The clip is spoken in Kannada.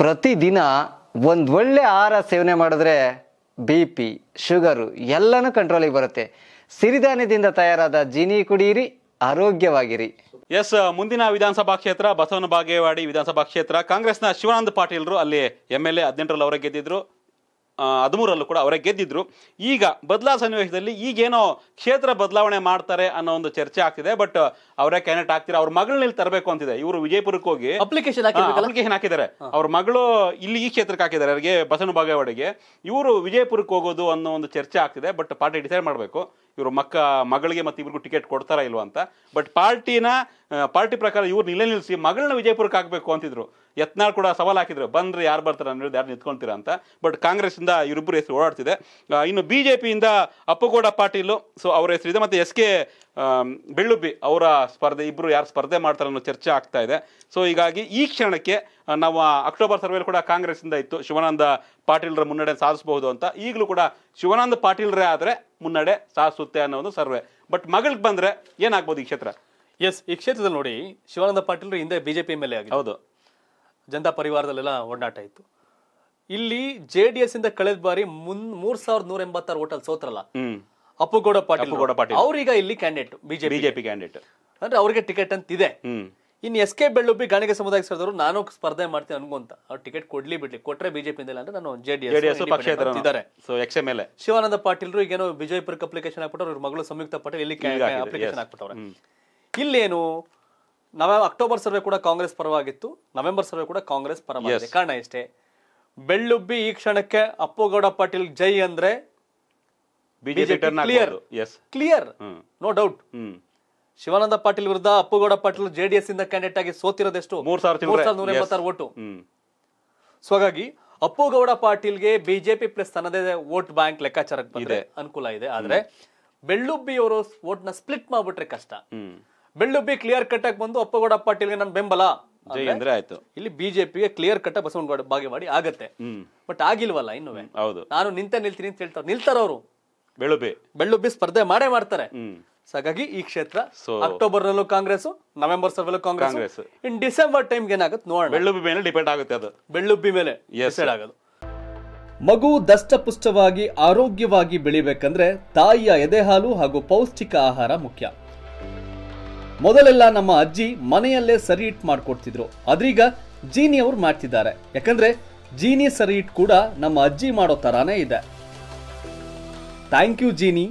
ಪ್ರತಿದಿನ ಒಂದು ಒಳ್ಳೆ ಆಹಾರ ಸೇವನೆ ಮಾಡಿದ್ರೆ ಬಿ ಪಿ ಶುಗರು ಎಲ್ಲನೂ ಕಂಟ್ರೋಲಿಗೆ ಬರುತ್ತೆ ಸಿರಿಧಾನ್ಯದಿಂದ ತಯಾರಾದ ಜೀನಿ ಕುಡಿಯಿರಿ ಆರೋಗ್ಯವಾಗಿರಿ ಎಸ್ ಮುಂದಿನ ವಿಧಾನಸಭಾ ಕ್ಷೇತ್ರ ಬಸವನ ಬಾಗೇವಾಡಿ ವಿಧಾನಸಭಾ ಕ್ಷೇತ್ರ ಕಾಂಗ್ರೆಸ್ನ ಶಿವಾನಂದ ಪಾಟೀಲ್ರು ಅಲ್ಲಿ ಎಂ ಎಲ್ ಎ ಹದಿನೆಂಟರಲ್ಲಿ ಅವರೇ ಗೆದ್ದಿದ್ರು ಹದಿಮೂರಲ್ಲೂ ಕೂಡ ಅವರೇ ಗೆದ್ದಿದ್ರು ಈಗ ಬದಲಾ ಸನ್ನಿವೇಶದಲ್ಲಿ ಈಗೇನೋ ಕ್ಷೇತ್ರ ಬದಲಾವಣೆ ಮಾಡ್ತಾರೆ ಅನ್ನೋ ಒಂದು ಚರ್ಚೆ ಆಗ್ತಿದೆ ಬಟ್ ಅವರೇ ಕ್ಯಾಂಡಿಡೇಟ್ ಆಗ್ತೀರಾ ಅವ್ರ ಮಗಳನ್ನ ಇಲ್ಲಿ ತರಬೇಕು ಅಂತಿದೆ ಇವರು ವಿಜಯಪುರಕ್ಕೆ ಹೋಗಿ ಅಪ್ಲಿಕೇಶನ್ ಅಪ್ಲಿಕೇಶನ್ ಹಾಕಿದ್ದಾರೆ ಅವ್ರ ಮಗಳು ಇಲ್ಲಿ ಈ ಕ್ಷೇತ್ರಕ್ಕೆ ಹಾಕಿದ್ದಾರೆ ಅವರಿಗೆ ಬಸವನ ಬಾಗೇವಾಡಿಗೆ ಇವರು ವಿಜಯಪುರಕ್ಕೆ ಹೋಗೋದು ಅನ್ನೋ ಒಂದು ಚರ್ಚೆ ಆಗ್ತಿದೆ ಬಟ್ ಪಾರ್ಟಿ ಡಿಸೈಡ್ ಮಾಡಬೇಕು ಇವರು ಮಕ್ಕ ಮಗಳಿಗೆ ಮತ್ತು ಇವ್ರಿಗೂ ಟಿಕೆಟ್ ಕೊಡ್ತಾರಾ ಇಲ್ವಾ ಅಂತ ಬಟ್ ಪಾರ್ಟಿನ ಪಾರ್ಟಿ ಪ್ರಕಾರ ಇವ್ರು ನಿಲೆ ನಿಲ್ಲಿಸಿ ಮಗಳನ್ನ ವಿಜಯಪುರಕ್ಕೆ ಹಾಕಬೇಕು ಅಂತಿದ್ರು ಯತ್ನಾಳ್ ಕೂಡ ಸವಾಲು ಹಾಕಿದ್ರು ಬಂದ್ರೆ ಯಾರು ಬರ್ತಾರೆ ಅನ್ನೋದು ಯಾರು ನಿಂತ್ಕೊಳ್ತೀರಾ ಅಂತ ಬಟ್ ಕಾಂಗ್ರೆಸ್ಸಿಂದ ಇವರಿಬ್ಬರು ಹೆಸರು ಓಡಾಡ್ತಿದೆ ಇನ್ನು ಬಿ ಜೆ ಪಿಯಿಂದ ಅಪ್ಪುಗೌಡ ಪಾಟೀಲು ಸೊ ಅವರ ಹೆಸರಿದೆ ಮತ್ತು ಎಸ್ ಕೆ ಬೆಳ್ಳುಬ್ಬಿ ಅವರ ಸ್ಪರ್ಧೆ ಇಬ್ಬರು ಯಾರು ಸ್ಪರ್ಧೆ ಮಾಡ್ತಾರೆ ಅನ್ನೋ ಚರ್ಚೆ ಆಗ್ತಾ ಇದೆ ಸೊ ಹೀಗಾಗಿ ಈ ಕ್ಷಣಕ್ಕೆ ನಾವು ಅಕ್ಟೋಬರ್ ಸರ್ವೇಲಿ ಕೂಡ ಕಾಂಗ್ರೆಸ್ಸಿಂದ ಇತ್ತು ಶಿವಾನಂದ ಪಾಟೀಲ್ರ ಮುನ್ನಡೆ ಸಾಧಿಸಬಹುದು ಅಂತ ಈಗಲೂ ಕೂಡ ಶಿವಾನಂದ ಪಾಟೀಲ್ರೇ ಆದರೆ ಮುನ್ನಡೆ ಸಾಸುತ್ತೆ ಅನ್ನೋ ಒಂದು ಸರ್ವೆ ಬಟ್ ಮಗಳಿಗೆ ಬಂದ್ರೆ ಏನಾಗ್ಬೋದು ಈ ಕ್ಷೇತ್ರ ಎಸ್ ಈ ಕ್ಷೇತ್ರದಲ್ಲಿ ನೋಡಿ ಶಿವಾನಂದ ಪಾಟೀಲ್ ಹಿಂದೆ ಬಿಜೆಪಿ ಮೇಲೆ ಎಲ್ ಎ ಹೌದು ಜನತಾ ಪರಿವಾರದಲ್ಲೆಲ್ಲ ಒಡನಾಟ ಇತ್ತು ಇಲ್ಲಿ ಜೆ ಡಿ ಎಸ್ ಇಂದ ಕಳೆದ ಬಾರಿ ಮುನ್ ಮೂರ್ ಸಾವಿರದ ನೂರ ಎಂಬತ್ತಾರು ಓಟಲ್ ಸೋತ್ರಲ್ಲ ಅಪ್ಪುಗೌಡ ಪಾಟೀಲ್ ಗೌಡ ಪಾಟೀಲ್ ಅವ್ರೀಗ ಇಲ್ಲಿ ಕ್ಯಾಂಡಿಡೇಟ್ ಬಿಜೆಪಿ ಬಿಜೆಪಿ ಕ್ಯಾಂಡಿಡೇಟ್ ಅಂದ್ರೆ ಅವ್ರಿಗೆ ಟಿಕೆಟ್ ಅಂತ ಇದೆ ಇನ್ನು ಎಸ್ ಕೆ ಬೆಳ್ಳುಬ್ಬಿ ಗಾಣಿಗೆ ಸಮುದಾಯ ಸೇರಿದವರು ನಾನು ಸ್ಪರ್ಧೆ ಮಾಡ್ತೀನಿ ಅನ್ಕೊಂತ ಅವ್ರು ಟಿಕೆಟ್ ಕೊಡ್ಲಿ ಬಿಡ್ಲಿ ಕೊಟ್ರೆ ಬಿಜೆಪಿ ಇಂದ ಅಂದ್ರೆ ನಾನು ಜೆಡಿಎಸ್ ಇದ್ದಾರೆ ಮೇಲೆ ಶಿವಾನಂದ ಪಾಟೀಲ್ರು ಈಗೇನೋ ವಿಜಯಪುರಕ್ಕೆ ಅಪ್ಲಿಕೇಶನ್ ಹಾಕ್ಬಿಟ್ಟು ಅವ್ರ ಮಗಳು ಸಂಯುಕ್ತ ಪಾಟೀಲ್ ಇಲ್ಲಿ ಅಪ್ಲಿಕೇಶನ್ ಹಾಕ್ಬಿಟ್ಟವ್ರೆ ಇಲ್ಲೇನು ನವ ಅಕ್ಟೋಬರ್ ಸರ್ವೆ ಕೂಡ ಕಾಂಗ್ರೆಸ್ ಪರವಾಗಿತ್ತು ನವೆಂಬರ್ ಸರ್ವೆ ಕೂಡ ಕಾಂಗ್ರೆಸ್ ಪರವಾಗಿದೆ ಕಾರಣ ಇಷ್ಟೇ ಬೆಳ್ಳುಬ್ಬಿ ಈ ಕ್ಷಣಕ್ಕೆ ಅಪ್ಪುಗೌಡ ಪಾಟೀಲ್ ಜೈ ಅಂದ್ರೆ clear clear no doubt Shivananda Patil ವಿರುದ್ಧ ಅಪ್ಪುಗೌಡ ಪಾಟೀಲ್ ಜೆಡಿಎಸ್ ಇಂದ ಕ್ಯಾಂಡಿಡೇಟ್ ಆಗಿ ಸೋತಿರೋದೆಷ್ಟು ಮೂರ್ ಸಾವಿರದ ನೂರ ಓಟು ಸೊ ಹಾಗಾಗಿ ಅಪ್ಪುಗೌಡ ಪಾಟೀಲ್ಗೆ ಬಿಜೆಪಿ ಪ್ಲಸ್ ತನ್ನದೇ ವೋಟ್ ಬ್ಯಾಂಕ್ ಲೆಕ್ಕಾಚಾರಕ್ಕೆ ಬಂದಿದೆ ಅನುಕೂಲ ಇದೆ ಆದ್ರೆ ಬೆಳ್ಳುಬ್ಬಿ ಅವರು ವೋಟ್ ನ ಸ್ಪ್ಲಿಟ್ ಮಾಡ್ಬಿಟ್ರೆ ಕಷ್ಟ ಬೆಳ್ಳುಬ್ಬಿ ಕ್ಲಿಯರ್ ಕಟ್ ಆಗಿ ಬಂದು ಅಪ್ಪಗೌಡ ಪಾಟೀಲ್ಗೆ ನನ್ನ ಬೆಂಬಲ ಅಂದ್ರೆ ಆಯ್ತು ಇಲ್ಲಿ ಬಿಜೆಪಿಗೆ ಕ್ಲಿಯರ್ ಕಟ್ ಬಸವನಗೌಡ ಮಾಡಿ ಆಗತ್ತೆ ಬಟ್ ಆಗಿಲ್ವಲ್ಲ ಇನ್ನು ಹೌದು ನಾನು ನಿಂತೆ ನಿಲ್ತೀನಿ ಅಂತ ಹೇಳ್ತಾರೆ ನಿಲ್ತಾರ ಅವರು ಬೆಳ್ಳುಬ್ಬಿ ಬೆಳ್ಳುಬ್ಬಿ ಸ್ಪರ್ಧೆ ಮಾಡೇ ಮಾಡ್ತಾರೆ ಸೊ ಹಾಗಾಗಿ ಈ ಕ್ಷೇತ್ರ ಅಕ್ಟೋಬರ್ ನಲ್ಲೂ ಕಾಂಗ್ರೆಸ್ ನವೆಂಬರ್ ಸಭೆಲ್ಲೂ ಕಾಂಗ್ರೆಸ್ ಇನ್ ಡಿಸೆಂಬರ್ ಟೈಮ್ ಏನಾಗುತ್ತೆ ನೋಡೋಣ ಬೆಳ್ಳುಬ್ಬಿ ಮೇಲೆ ಡಿಪೆಂಡ್ ಆಗುತ್ತೆ ಅದು ಬೆಳ್ಳುಬ್ಬಿ ಮೇಲೆ ಎಸ್ ಆಗೋದು ಮಗು ದಷ್ಟಪುಷ್ಟವಾಗಿ ಆರೋಗ್ಯವಾಗಿ ಬೆಳಿಬೇಕಂದ್ರೆ ತಾಯಿಯ ಎದೆ ಹಾಲು ಹಾಗೂ ಪೌಷ್ಟಿಕ ಆಹಾರ ಮುಖ್ಯ ಮೊದಲೆಲ್ಲ ನಮ್ಮ ಅಜ್ಜಿ ಮನೆಯಲ್ಲೇ ಸರಿ ಇಟ್ ಮಾಡ್ಕೊಡ್ತಿದ್ರು ಅದ್ರೀಗ ಜೀನಿ ಅವ್ರು ಮಾಡ್ತಿದ್ದಾರೆ ಯಾಕಂದ್ರೆ ಜೀನಿ ಸರಿ ಇಟ್ ಕೂಡ ನಮ್ಮ ಅಜ್ಜಿ ಮಾಡೋ ತರಾನೇ ಇದೆ ಥ್ಯಾಂಕ್ ಯು ಜೀನಿ